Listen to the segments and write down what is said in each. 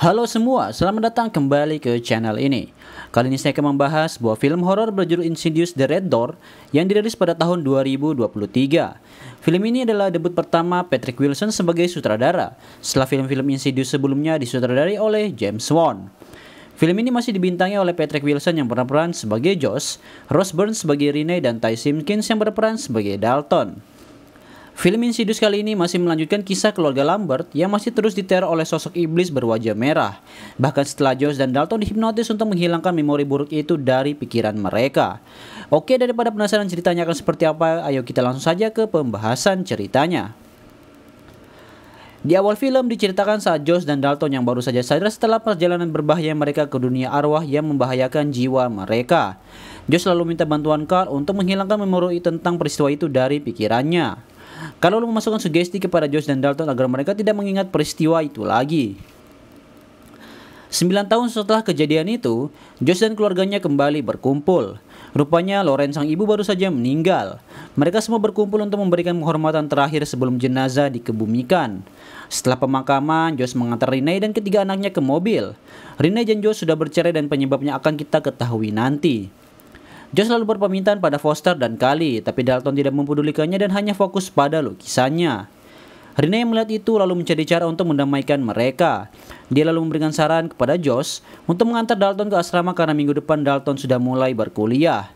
Halo semua, selamat datang kembali ke channel ini. Kali ini saya akan membahas sebuah film horor berjudul Insidious The Red Door yang dirilis pada tahun 2023. Film ini adalah debut pertama Patrick Wilson sebagai sutradara, setelah film-film Insidious sebelumnya disutradari oleh James Wan. Film ini masih dibintangi oleh Patrick Wilson yang berperan sebagai Josh, Rose Byrne sebagai Renee dan Ty Simpkins yang berperan sebagai Dalton. Film Insidious kali ini masih melanjutkan kisah keluarga Lambert yang masih terus diteror oleh sosok iblis berwajah merah. Bahkan setelah Josh dan Dalton dihipnotis untuk menghilangkan memori buruk itu dari pikiran mereka. Oke, daripada penasaran ceritanya akan seperti apa, ayo kita langsung saja ke pembahasan ceritanya. Di awal film diceritakan saat Josh dan Dalton yang baru saja sadar setelah perjalanan berbahaya mereka ke dunia arwah yang membahayakan jiwa mereka. Josh lalu minta bantuan Carl untuk menghilangkan memori tentang peristiwa itu dari pikirannya. Kalau lo memasukkan sugesti kepada Josh dan Dalton agar mereka tidak mengingat peristiwa itu lagi. 9 tahun setelah kejadian itu, Josh dan keluarganya kembali berkumpul. Rupanya Loren sang ibu baru saja meninggal. Mereka semua berkumpul untuk memberikan penghormatan terakhir sebelum jenazah dikebumikan. Setelah pemakaman, Josh mengantar Rene dan ketiga anaknya ke mobil. Rene dan Josh sudah bercerai dan penyebabnya akan kita ketahui nanti. Joe selalu berpemintaan pada Foster dan Kali, tapi Dalton tidak mempedulikannya dan hanya fokus pada lukisannya. Rene melihat itu lalu mencari cara untuk mendamaikan mereka. Dia lalu memberikan saran kepada Josh untuk mengantar Dalton ke asrama karena minggu depan Dalton sudah mulai berkuliah.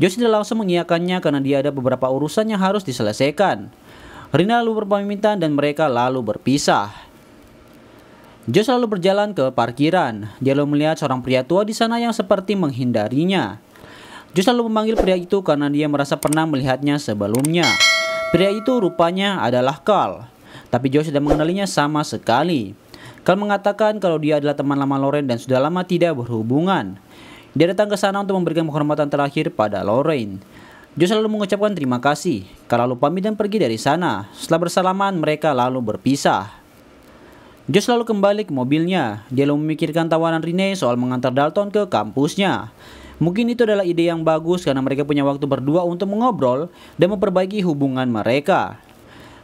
Josh tidak langsung mengiyakannya karena dia ada beberapa urusan yang harus diselesaikan. Rina lalu berpamitan dan mereka lalu berpisah. Josh lalu berjalan ke parkiran. Dia lalu melihat seorang pria tua di sana yang seperti menghindarinya. Joe selalu memanggil pria itu karena dia merasa pernah melihatnya sebelumnya. Pria itu rupanya adalah Carl, tapi Josh tidak mengenalinya sama sekali. Carl mengatakan kalau dia adalah teman lama Lorraine dan sudah lama tidak berhubungan. Dia datang ke sana untuk memberikan penghormatan terakhir pada Lorraine. Josh selalu mengucapkan terima kasih Carl lalu pamit dan pergi dari sana. Setelah bersalaman, mereka lalu berpisah. Josh selalu kembali ke mobilnya. Dia lalu memikirkan tawaran Renee soal mengantar Dalton ke kampusnya. Mungkin itu adalah ide yang bagus karena mereka punya waktu berdua untuk mengobrol dan memperbaiki hubungan mereka.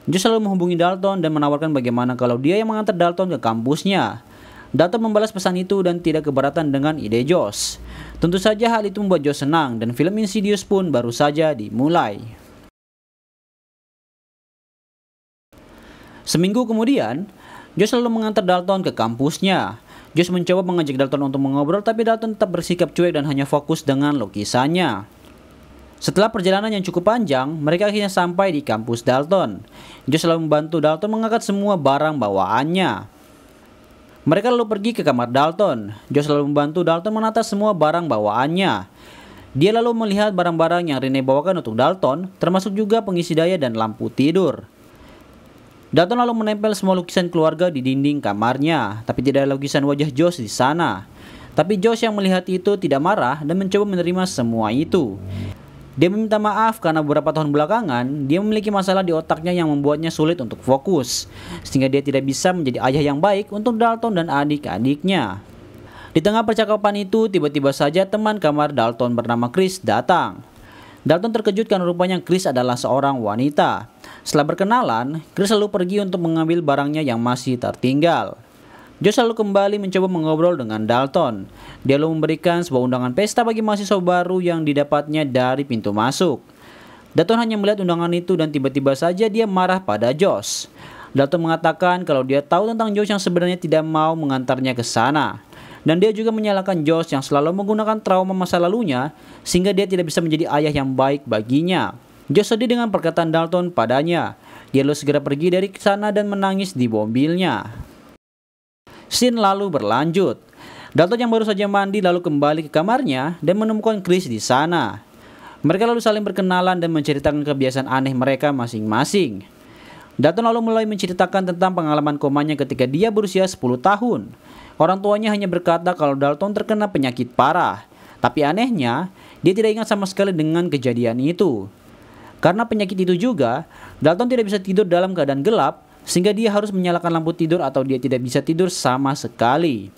Joe selalu menghubungi Dalton dan menawarkan bagaimana kalau dia yang mengantar Dalton ke kampusnya. Dalton membalas pesan itu dan tidak keberatan dengan ide Josh. Tentu saja hal itu membuat Josh senang dan film Insidious pun baru saja dimulai. Seminggu kemudian, Josh selalu mengantar Dalton ke kampusnya. Jus mencoba mengajak Dalton untuk mengobrol tapi Dalton tetap bersikap cuek dan hanya fokus dengan lukisannya. Setelah perjalanan yang cukup panjang, mereka akhirnya sampai di kampus Dalton. Jus selalu membantu Dalton mengangkat semua barang bawaannya. Mereka lalu pergi ke kamar Dalton. Josh selalu membantu Dalton menata semua barang bawaannya. Dia lalu melihat barang-barang yang Rene bawakan untuk Dalton, termasuk juga pengisi daya dan lampu tidur. Dalton lalu menempel semua lukisan keluarga di dinding kamarnya, tapi tidak ada lukisan wajah Josh di sana. Tapi Josh yang melihat itu tidak marah dan mencoba menerima semua itu. Dia meminta maaf karena beberapa tahun belakangan dia memiliki masalah di otaknya yang membuatnya sulit untuk fokus, sehingga dia tidak bisa menjadi ayah yang baik untuk Dalton dan adik-adiknya. Di tengah percakapan itu, tiba-tiba saja teman kamar Dalton bernama Chris datang. Dalton terkejut karena rupanya Chris adalah seorang wanita. Setelah berkenalan, Chris selalu pergi untuk mengambil barangnya yang masih tertinggal. Joe selalu kembali mencoba mengobrol dengan Dalton. Dia lalu memberikan sebuah undangan pesta bagi mahasiswa baru yang didapatnya dari pintu masuk. Dalton hanya melihat undangan itu dan tiba-tiba saja dia marah pada Josh. Dalton mengatakan kalau dia tahu tentang Josh yang sebenarnya tidak mau mengantarnya ke sana. Dan dia juga menyalahkan Josh yang selalu menggunakan trauma masa lalunya sehingga dia tidak bisa menjadi ayah yang baik baginya. Joe sedih dengan perkataan Dalton padanya. Dia lalu segera pergi dari sana dan menangis di mobilnya. Scene lalu berlanjut. Dalton yang baru saja mandi lalu kembali ke kamarnya dan menemukan Chris di sana. Mereka lalu saling berkenalan dan menceritakan kebiasaan aneh mereka masing-masing. Dalton lalu mulai menceritakan tentang pengalaman komanya ketika dia berusia 10 tahun. Orang tuanya hanya berkata kalau Dalton terkena penyakit parah. Tapi anehnya, dia tidak ingat sama sekali dengan kejadian itu. Karena penyakit itu juga, Dalton tidak bisa tidur dalam keadaan gelap sehingga dia harus menyalakan lampu tidur atau dia tidak bisa tidur sama sekali.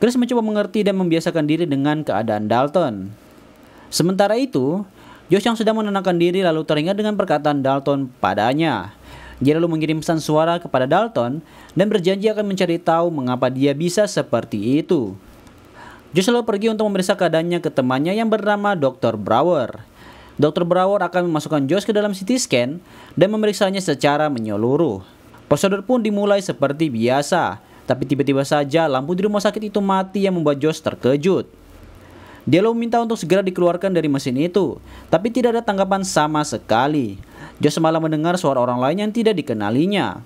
Chris mencoba mengerti dan membiasakan diri dengan keadaan Dalton. Sementara itu, Josh yang sudah menenangkan diri lalu teringat dengan perkataan Dalton padanya. Dia lalu mengirim pesan suara kepada Dalton dan berjanji akan mencari tahu mengapa dia bisa seperti itu. Josh lalu pergi untuk memeriksa keadaannya ke temannya yang bernama Dr. Brower. Dokter Brower akan memasukkan Josh ke dalam CT scan dan memeriksanya secara menyeluruh. Prosedur pun dimulai seperti biasa, tapi tiba-tiba saja lampu di rumah sakit itu mati yang membuat Josh terkejut. Dia lalu minta untuk segera dikeluarkan dari mesin itu, tapi tidak ada tanggapan sama sekali. Josh malah mendengar suara orang lain yang tidak dikenalinya.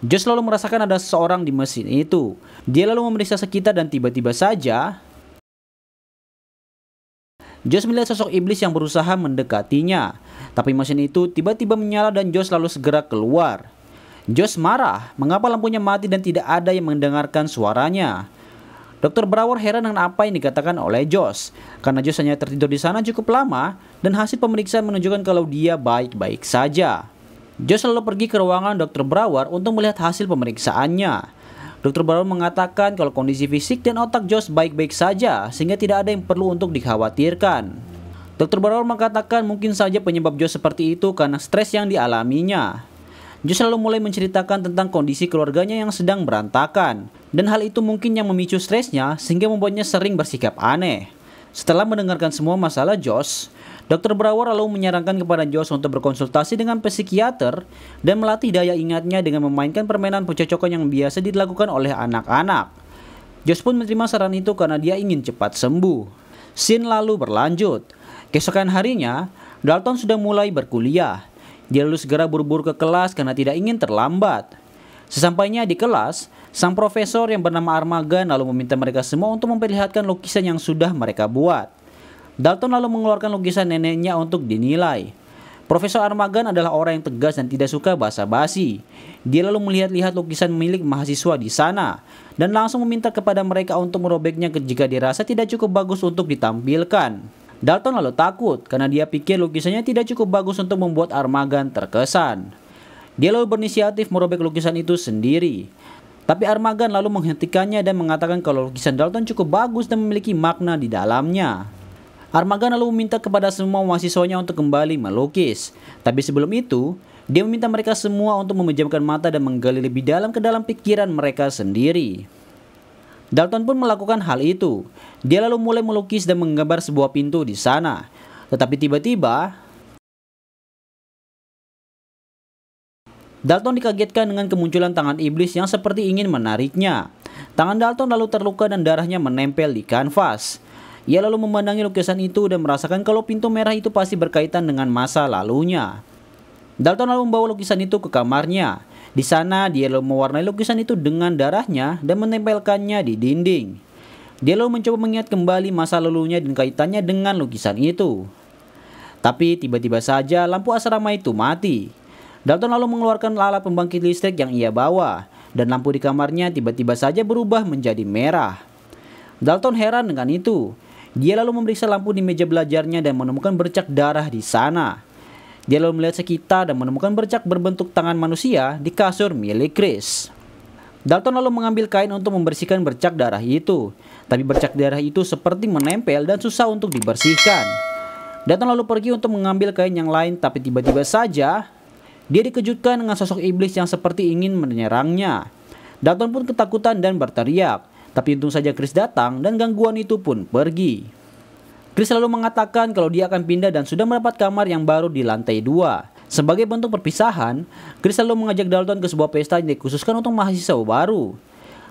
Josh selalu merasakan ada seorang di mesin itu. Dia lalu memeriksa sekitar dan tiba-tiba saja Josh melihat sosok iblis yang berusaha mendekatinya, tapi mesin itu tiba-tiba menyala dan Josh lalu segera keluar. Josh marah, mengapa lampunya mati dan tidak ada yang mendengarkan suaranya. Dokter Brower heran dengan apa yang dikatakan oleh Josh, karena Josh hanya tertidur di sana cukup lama dan hasil pemeriksaan menunjukkan kalau dia baik-baik saja. Josh lalu pergi ke ruangan dokter Brower untuk melihat hasil pemeriksaannya. Dokter Brown mengatakan kalau kondisi fisik dan otak Josh baik-baik saja sehingga tidak ada yang perlu untuk dikhawatirkan. Dokter Brown mengatakan mungkin saja penyebab Josh seperti itu karena stres yang dialaminya. Josh selalu mulai menceritakan tentang kondisi keluarganya yang sedang berantakan dan hal itu mungkin yang memicu stresnya sehingga membuatnya sering bersikap aneh. Setelah mendengarkan semua masalah Josh, Dr. Brower lalu menyarankan kepada Josh untuk berkonsultasi dengan psikiater dan melatih daya ingatnya dengan memainkan permainan pencocokan yang biasa dilakukan oleh anak-anak. Josh pun menerima saran itu karena dia ingin cepat sembuh. Scene lalu berlanjut. Keesokan harinya, Dalton sudah mulai berkuliah. Dia lalu segera buru-buru ke kelas karena tidak ingin terlambat. Sesampainya di kelas, sang profesor yang bernama Armagan lalu meminta mereka semua untuk memperlihatkan lukisan yang sudah mereka buat. Dalton lalu mengeluarkan lukisan neneknya untuk dinilai. Profesor Armagan adalah orang yang tegas dan tidak suka basa-basi. Dia lalu melihat-lihat lukisan milik mahasiswa di sana dan langsung meminta kepada mereka untuk merobeknya jika dirasa tidak cukup bagus untuk ditampilkan. Dalton lalu takut karena dia pikir lukisannya tidak cukup bagus untuk membuat Armagan terkesan. Dia lalu berinisiatif merobek lukisan itu sendiri. Tapi Armagan lalu menghentikannya dan mengatakan kalau lukisan Dalton cukup bagus dan memiliki makna di dalamnya. Armagan lalu meminta kepada semua mahasiswanya untuk kembali melukis. Tapi sebelum itu, dia meminta mereka semua untuk memejamkan mata dan menggali lebih dalam ke dalam pikiran mereka sendiri. Dalton pun melakukan hal itu. Dia lalu mulai melukis dan menggambar sebuah pintu di sana. Tetapi tiba-tiba, Dalton dikagetkan dengan kemunculan tangan iblis yang seperti ingin menariknya. Tangan Dalton lalu terluka dan darahnya menempel di kanvas. Ia lalu memandangi lukisan itu dan merasakan kalau pintu merah itu pasti berkaitan dengan masa lalunya. Dalton lalu membawa lukisan itu ke kamarnya. Di sana, dia lalu mewarnai lukisan itu dengan darahnya dan menempelkannya di dinding. Dia lalu mencoba mengingat kembali masa lalunya dan kaitannya dengan lukisan itu. Tapi tiba-tiba saja lampu asrama itu mati. Dalton lalu mengeluarkan alat pembangkit listrik yang ia bawa dan lampu di kamarnya tiba-tiba saja berubah menjadi merah. Dalton heran dengan itu. Dia lalu memeriksa lampu di meja belajarnya dan menemukan bercak darah di sana. Dia lalu melihat sekitar dan menemukan bercak berbentuk tangan manusia di kasur milik Chris. Dalton lalu mengambil kain untuk membersihkan bercak darah itu. Tapi bercak darah itu seperti menempel dan susah untuk dibersihkan. Dalton lalu pergi untuk mengambil kain yang lain tapi tiba-tiba saja dia dikejutkan dengan sosok iblis yang seperti ingin menyerangnya. Dalton pun ketakutan dan berteriak. Tapi untung saja Chris datang dan gangguan itu pun pergi. Chris lalu mengatakan kalau dia akan pindah dan sudah mendapat kamar yang baru di lantai 2. Sebagai bentuk perpisahan, Chris lalu mengajak Dalton ke sebuah pesta yang dikhususkan untuk mahasiswa baru.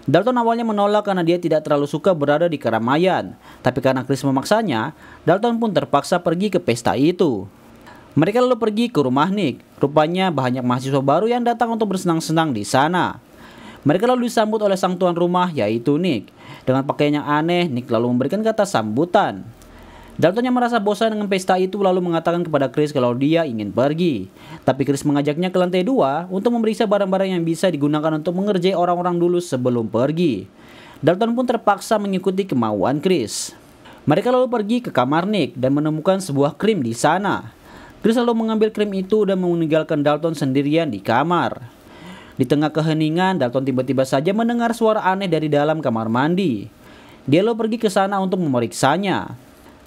Dalton awalnya menolak karena dia tidak terlalu suka berada di keramaian, tapi karena Chris memaksanya, Dalton pun terpaksa pergi ke pesta itu. Mereka lalu pergi ke rumah Nick. Rupanya banyak mahasiswa baru yang datang untuk bersenang-senang di sana. Mereka lalu disambut oleh sang tuan rumah yaitu Nick. Dengan pakaian yang aneh, Nick lalu memberikan kata sambutan. Dalton yang merasa bosan dengan pesta itu lalu mengatakan kepada Chris kalau dia ingin pergi. Tapi Chris mengajaknya ke lantai dua untuk memeriksa barang-barang yang bisa digunakan untuk mengerjai orang-orang dulu sebelum pergi. Dalton pun terpaksa mengikuti kemauan Chris. Mereka lalu pergi ke kamar Nick dan menemukan sebuah krim di sana. Chris lalu mengambil krim itu dan meninggalkan Dalton sendirian di kamar. Di tengah keheningan, Dalton tiba-tiba saja mendengar suara aneh dari dalam kamar mandi. Dia lalu pergi ke sana untuk memeriksanya.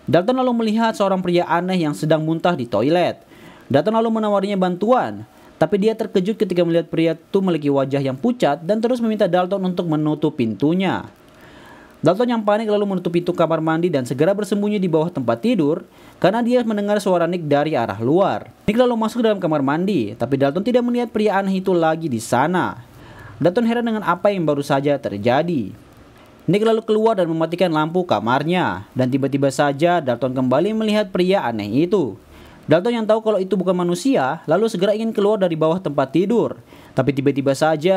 Dalton lalu melihat seorang pria aneh yang sedang muntah di toilet. Dalton lalu menawarinya bantuan, tapi dia terkejut ketika melihat pria itu memiliki wajah yang pucat dan terus meminta Dalton untuk menutup pintunya. Dalton yang panik lalu menutup pintu kamar mandi dan segera bersembunyi di bawah tempat tidur karena dia mendengar suara Nick dari arah luar. Nick lalu masuk dalam kamar mandi, tapi Dalton tidak melihat pria aneh itu lagi di sana. Dalton heran dengan apa yang baru saja terjadi. Nick lalu keluar dan mematikan lampu kamarnya, dan tiba-tiba saja Dalton kembali melihat pria aneh itu. Dalton yang tahu kalau itu bukan manusia, lalu segera ingin keluar dari bawah tempat tidur. Tapi tiba-tiba saja,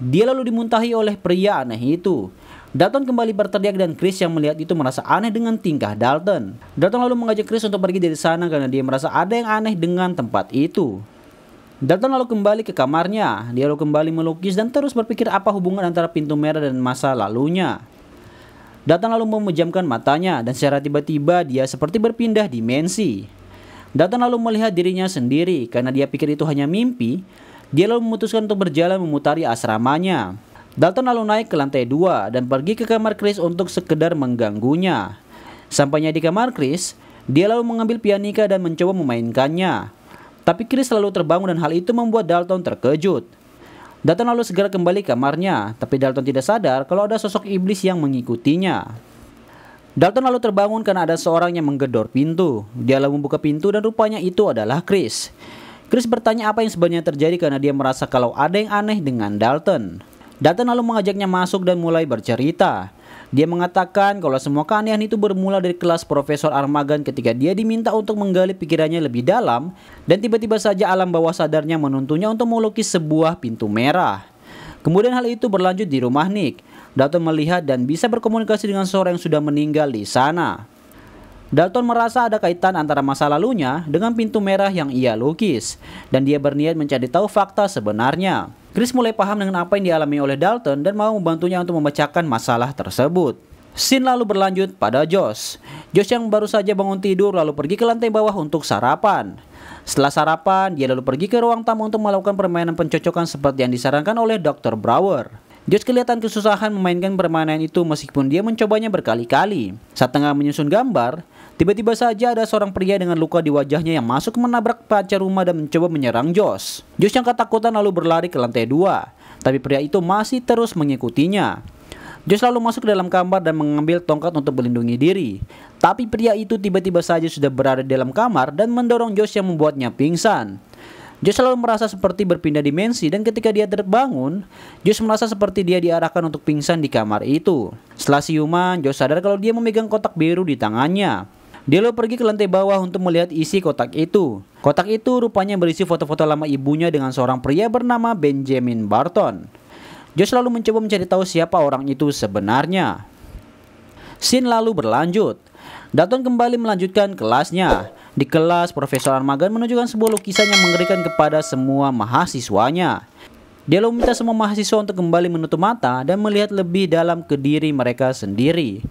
Dia lalu dimuntahi oleh pria aneh itu. Dalton kembali berteriak dan Chris yang melihat itu merasa aneh dengan tingkah Dalton. Dalton lalu mengajak Chris untuk pergi dari sana karena dia merasa ada yang aneh dengan tempat itu. Dalton lalu kembali ke kamarnya. Dia lalu kembali melukis dan terus berpikir apa hubungan antara pintu merah dan masa lalunya. Dalton lalu memejamkan matanya dan secara tiba-tiba dia seperti berpindah dimensi. Dalton lalu melihat dirinya sendiri karena dia pikir itu hanya mimpi. Dia lalu memutuskan untuk berjalan memutari asramanya. Dalton lalu naik ke lantai dua dan pergi ke kamar Chris untuk sekedar mengganggunya. Sampainya di kamar Chris, dia lalu mengambil pianika dan mencoba memainkannya. Tapi Chris selalu terbangun dan hal itu membuat Dalton terkejut. Dalton lalu segera kembali ke kamarnya, tapi Dalton tidak sadar kalau ada sosok iblis yang mengikutinya. Dalton lalu terbangun karena ada seorang yang menggedor pintu. Dia lalu membuka pintu dan rupanya itu adalah Chris. Chris bertanya apa yang sebenarnya terjadi karena dia merasa kalau ada yang aneh dengan Dalton. Dalton lalu mengajaknya masuk dan mulai bercerita. Dia mengatakan kalau semua keanehan itu bermula dari kelas Profesor Armagan ketika dia diminta untuk menggali pikirannya lebih dalam dan tiba-tiba saja alam bawah sadarnya menuntunnya untuk melukis sebuah pintu merah. Kemudian hal itu berlanjut di rumah Nick. Dalton melihat dan bisa berkomunikasi dengan seorang yang sudah meninggal di sana. Dalton merasa ada kaitan antara masa lalunya dengan pintu merah yang ia lukis, dan dia berniat mencari tahu fakta sebenarnya. Chris mulai paham dengan apa yang dialami oleh Dalton dan mau membantunya untuk memecahkan masalah tersebut. Scene lalu berlanjut pada Josh. Josh yang baru saja bangun tidur lalu pergi ke lantai bawah untuk sarapan. Setelah sarapan, dia lalu pergi ke ruang tamu untuk melakukan permainan pencocokan seperti yang disarankan oleh Dr. Brower. Josh kelihatan kesusahan memainkan permainan itu meskipun dia mencobanya berkali-kali. Saat tengah menyusun gambar, Tiba-tiba saja ada seorang pria dengan luka di wajahnya yang masuk menabrak pacar rumah dan mencoba menyerang Josh. Josh yang ketakutan lalu berlari ke lantai dua, tapi pria itu masih terus mengikutinya. Josh lalu masuk ke dalam kamar dan mengambil tongkat untuk melindungi diri. Tapi pria itu tiba-tiba saja sudah berada di dalam kamar dan mendorong Josh yang membuatnya pingsan. Josh selalu merasa seperti berpindah dimensi dan ketika dia terbangun, Josh merasa seperti dia diarahkan untuk pingsan di kamar itu. Setelah siuman, Josh sadar kalau dia memegang kotak biru di tangannya lo pergi ke lantai bawah untuk melihat isi kotak itu. Kotak itu rupanya berisi foto-foto lama ibunya dengan seorang pria bernama Benjamin Barton. Josh selalu mencoba mencari tahu siapa orang itu sebenarnya. Sin lalu berlanjut. Dalton kembali melanjutkan kelasnya. Di kelas, Profesor Armagan menunjukkan sebuah lukisan yang mengerikan kepada semua mahasiswanya. Dia lalu meminta semua mahasiswa untuk kembali menutup mata dan melihat lebih dalam ke diri mereka sendiri.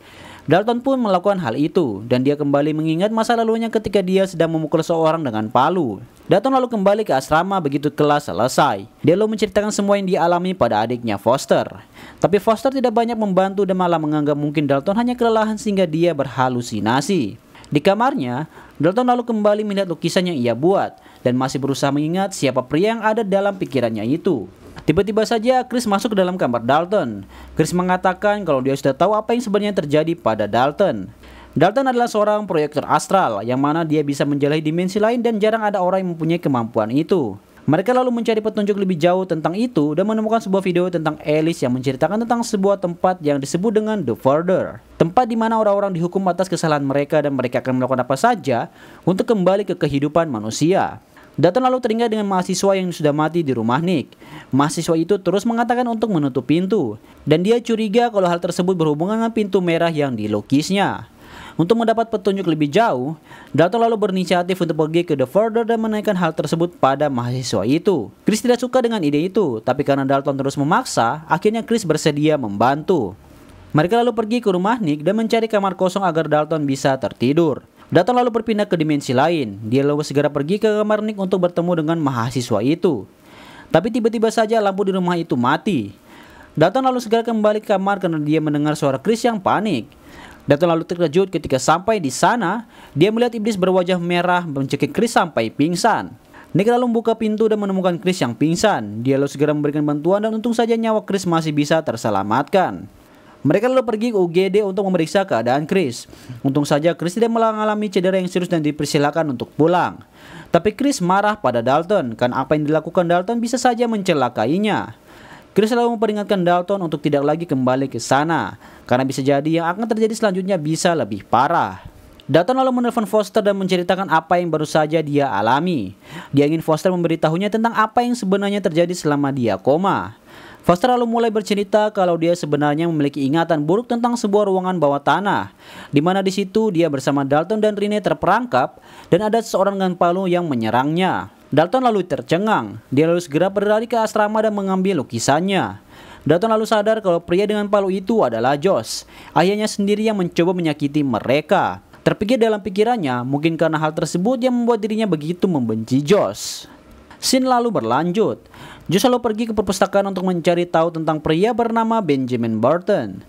Dalton pun melakukan hal itu dan dia kembali mengingat masa lalunya ketika dia sedang memukul seorang dengan palu. Dalton lalu kembali ke asrama begitu kelas selesai. Dia lalu menceritakan semua yang dialami pada adiknya Foster. Tapi Foster tidak banyak membantu dan malah menganggap mungkin Dalton hanya kelelahan sehingga dia berhalusinasi. Di kamarnya, Dalton lalu kembali melihat lukisan yang ia buat dan masih berusaha mengingat siapa pria yang ada dalam pikirannya itu. Tiba-tiba saja Chris masuk ke dalam kamar Dalton. Chris mengatakan kalau dia sudah tahu apa yang sebenarnya terjadi pada Dalton. Dalton adalah seorang proyektor astral yang mana dia bisa menjelahi dimensi lain dan jarang ada orang yang mempunyai kemampuan itu. Mereka lalu mencari petunjuk lebih jauh tentang itu dan menemukan sebuah video tentang Alice yang menceritakan tentang sebuah tempat yang disebut dengan The Further. Tempat di mana orang-orang dihukum atas kesalahan mereka dan mereka akan melakukan apa saja untuk kembali ke kehidupan manusia. Datang lalu teringat dengan mahasiswa yang sudah mati di rumah Nick. Mahasiswa itu terus mengatakan untuk menutup pintu, dan dia curiga kalau hal tersebut berhubungan dengan pintu merah yang dilukisnya. Untuk mendapat petunjuk lebih jauh, Dalton lalu berinisiatif untuk pergi ke The Further dan menaikkan hal tersebut pada mahasiswa itu. Chris tidak suka dengan ide itu, tapi karena Dalton terus memaksa, akhirnya Chris bersedia membantu. Mereka lalu pergi ke rumah Nick dan mencari kamar kosong agar Dalton bisa tertidur. Datang lalu berpindah ke dimensi lain. Dia lalu segera pergi ke kamar Nick untuk bertemu dengan mahasiswa itu. Tapi tiba-tiba saja lampu di rumah itu mati. Datang lalu segera kembali ke kamar karena dia mendengar suara Chris yang panik. Datang lalu terkejut ketika sampai di sana, dia melihat iblis berwajah merah mencekik Chris sampai pingsan. Nick lalu membuka pintu dan menemukan Chris yang pingsan. Dia lalu segera memberikan bantuan dan untung saja nyawa Chris masih bisa terselamatkan. Mereka lalu pergi ke UGD untuk memeriksa keadaan Chris. Untung saja Chris tidak mengalami cedera yang serius dan dipersilakan untuk pulang. Tapi Chris marah pada Dalton karena apa yang dilakukan Dalton bisa saja mencelakainya. Chris selalu memperingatkan Dalton untuk tidak lagi kembali ke sana karena bisa jadi yang akan terjadi selanjutnya bisa lebih parah. Dalton lalu menelpon Foster dan menceritakan apa yang baru saja dia alami. Dia ingin Foster memberitahunya tentang apa yang sebenarnya terjadi selama dia koma. Foster lalu mulai bercerita kalau dia sebenarnya memiliki ingatan buruk tentang sebuah ruangan bawah tanah, di mana di situ dia bersama Dalton dan Rene terperangkap dan ada seorang dengan palu yang menyerangnya. Dalton lalu tercengang, dia lalu segera berlari ke asrama dan mengambil lukisannya. Dalton lalu sadar kalau pria dengan palu itu adalah Josh, ayahnya sendiri yang mencoba menyakiti mereka. Terpikir dalam pikirannya, mungkin karena hal tersebut yang membuat dirinya begitu membenci Josh. Sin lalu berlanjut. Jus lalu pergi ke perpustakaan untuk mencari tahu tentang pria bernama Benjamin Burton.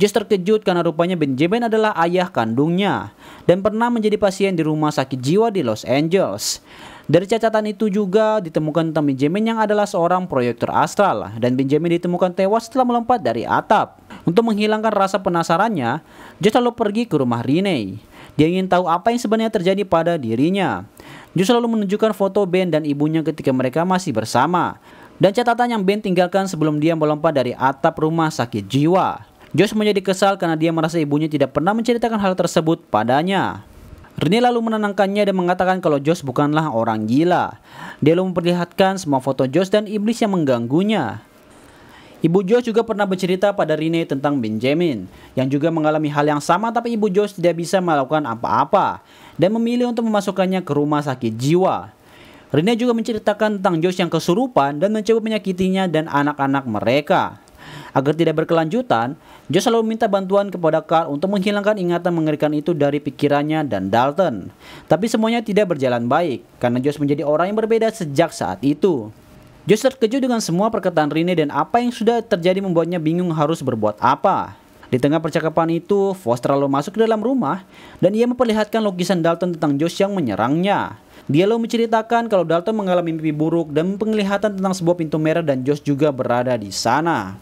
Jus terkejut karena rupanya Benjamin adalah ayah kandungnya dan pernah menjadi pasien di rumah sakit jiwa di Los Angeles. Dari catatan itu juga ditemukan tentang Benjamin yang adalah seorang proyektor astral dan Benjamin ditemukan tewas setelah melompat dari atap. Untuk menghilangkan rasa penasarannya, Jus lalu pergi ke rumah Rene. Dia ingin tahu apa yang sebenarnya terjadi pada dirinya. Joe selalu menunjukkan foto Ben dan ibunya ketika mereka masih bersama dan catatan yang Ben tinggalkan sebelum dia melompat dari atap rumah sakit jiwa. Josh menjadi kesal karena dia merasa ibunya tidak pernah menceritakan hal tersebut padanya. Rene lalu menenangkannya dan mengatakan kalau Josh bukanlah orang gila. Dia lalu memperlihatkan semua foto Josh dan iblis yang mengganggunya. Ibu Joyce juga pernah bercerita pada Rene tentang Benjamin, yang juga mengalami hal yang sama tapi Ibu Joyce tidak bisa melakukan apa-apa dan memilih untuk memasukkannya ke rumah sakit jiwa. Rene juga menceritakan tentang Joyce yang kesurupan dan mencoba menyakitinya dan anak-anak mereka. Agar tidak berkelanjutan, Josh selalu minta bantuan kepada Carl untuk menghilangkan ingatan mengerikan itu dari pikirannya dan Dalton. Tapi semuanya tidak berjalan baik, karena Josh menjadi orang yang berbeda sejak saat itu. Josh terkejut dengan semua perkataan Rene dan apa yang sudah terjadi membuatnya bingung harus berbuat apa. Di tengah percakapan itu, Foster lalu masuk ke dalam rumah dan ia memperlihatkan lukisan Dalton tentang Josh yang menyerangnya. Dia lalu menceritakan kalau Dalton mengalami mimpi buruk dan penglihatan tentang sebuah pintu merah dan Josh juga berada di sana.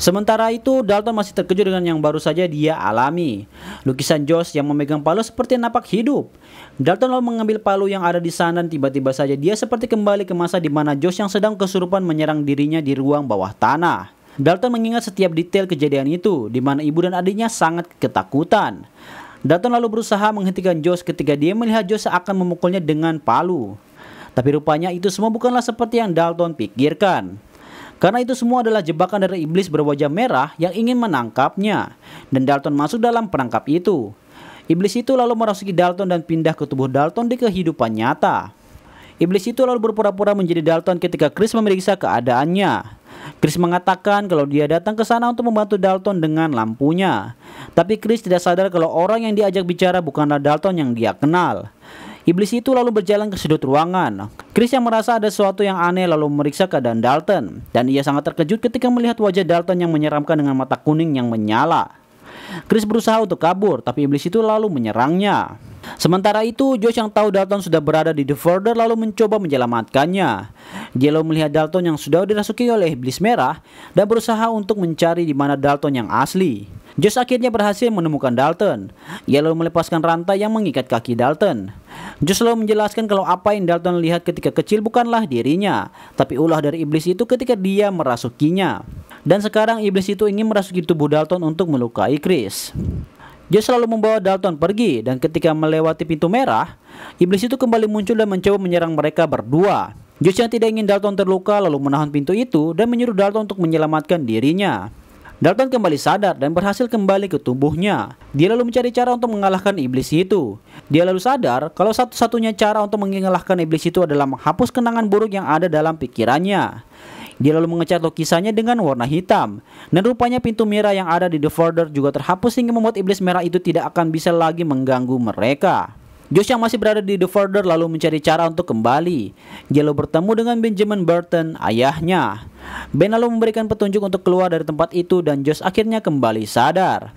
Sementara itu, Dalton masih terkejut dengan yang baru saja dia alami. Lukisan Josh yang memegang palu seperti napak hidup. Dalton lalu mengambil palu yang ada di sana dan tiba-tiba saja dia seperti kembali ke masa di mana Josh yang sedang kesurupan menyerang dirinya di ruang bawah tanah. Dalton mengingat setiap detail kejadian itu, di mana ibu dan adiknya sangat ketakutan. Dalton lalu berusaha menghentikan Josh ketika dia melihat Josh akan memukulnya dengan palu. Tapi rupanya itu semua bukanlah seperti yang Dalton pikirkan. Karena itu semua adalah jebakan dari iblis berwajah merah yang ingin menangkapnya. Dan Dalton masuk dalam penangkap itu. Iblis itu lalu merasuki Dalton dan pindah ke tubuh Dalton di kehidupan nyata. Iblis itu lalu berpura-pura menjadi Dalton ketika Chris memeriksa keadaannya. Chris mengatakan kalau dia datang ke sana untuk membantu Dalton dengan lampunya. Tapi Chris tidak sadar kalau orang yang diajak bicara bukanlah Dalton yang dia kenal. Iblis itu lalu berjalan ke sudut ruangan. Chris yang merasa ada sesuatu yang aneh lalu memeriksa keadaan Dalton. Dan ia sangat terkejut ketika melihat wajah Dalton yang menyeramkan dengan mata kuning yang menyala. Chris berusaha untuk kabur, tapi iblis itu lalu menyerangnya. Sementara itu, Josh yang tahu Dalton sudah berada di The Further lalu mencoba menyelamatkannya. Jello melihat Dalton yang sudah dirasuki oleh iblis merah dan berusaha untuk mencari di mana Dalton yang asli. Josh akhirnya berhasil menemukan Dalton. Yellow lalu melepaskan rantai yang mengikat kaki Dalton. Josh lalu menjelaskan kalau apa yang Dalton lihat ketika kecil bukanlah dirinya, tapi ulah dari iblis itu ketika dia merasukinya. Dan sekarang iblis itu ingin merasuki tubuh Dalton untuk melukai Chris. Dia selalu membawa Dalton pergi dan ketika melewati pintu merah, iblis itu kembali muncul dan mencoba menyerang mereka berdua. Jus yang tidak ingin Dalton terluka lalu menahan pintu itu dan menyuruh Dalton untuk menyelamatkan dirinya. Dalton kembali sadar dan berhasil kembali ke tubuhnya. Dia lalu mencari cara untuk mengalahkan iblis itu. Dia lalu sadar kalau satu-satunya cara untuk mengalahkan iblis itu adalah menghapus kenangan buruk yang ada dalam pikirannya. Dia lalu mengecat lukisannya dengan warna hitam. Dan rupanya pintu merah yang ada di The Forder juga terhapus sehingga membuat iblis merah itu tidak akan bisa lagi mengganggu mereka. Josh yang masih berada di The Forder lalu mencari cara untuk kembali. Dia lalu bertemu dengan Benjamin Burton, ayahnya. Ben lalu memberikan petunjuk untuk keluar dari tempat itu dan Josh akhirnya kembali sadar.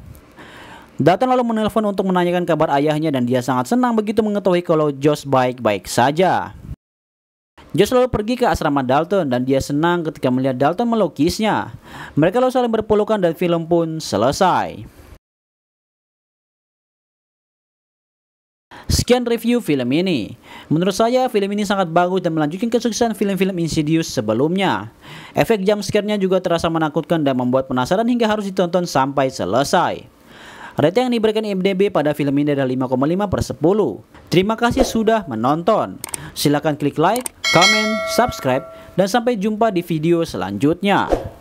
Datang lalu menelpon untuk menanyakan kabar ayahnya dan dia sangat senang begitu mengetahui kalau Josh baik-baik saja. Joe selalu pergi ke asrama Dalton dan dia senang ketika melihat Dalton melukisnya. Mereka lalu saling berpelukan dan film pun selesai. Sekian review film ini. Menurut saya film ini sangat bagus dan melanjutkan kesuksesan film-film Insidious sebelumnya. Efek jump nya juga terasa menakutkan dan membuat penasaran hingga harus ditonton sampai selesai. Rating yang diberikan IMDb pada film ini adalah 5,5 per 10. Terima kasih sudah menonton. Silakan klik like, comment, subscribe, dan sampai jumpa di video selanjutnya.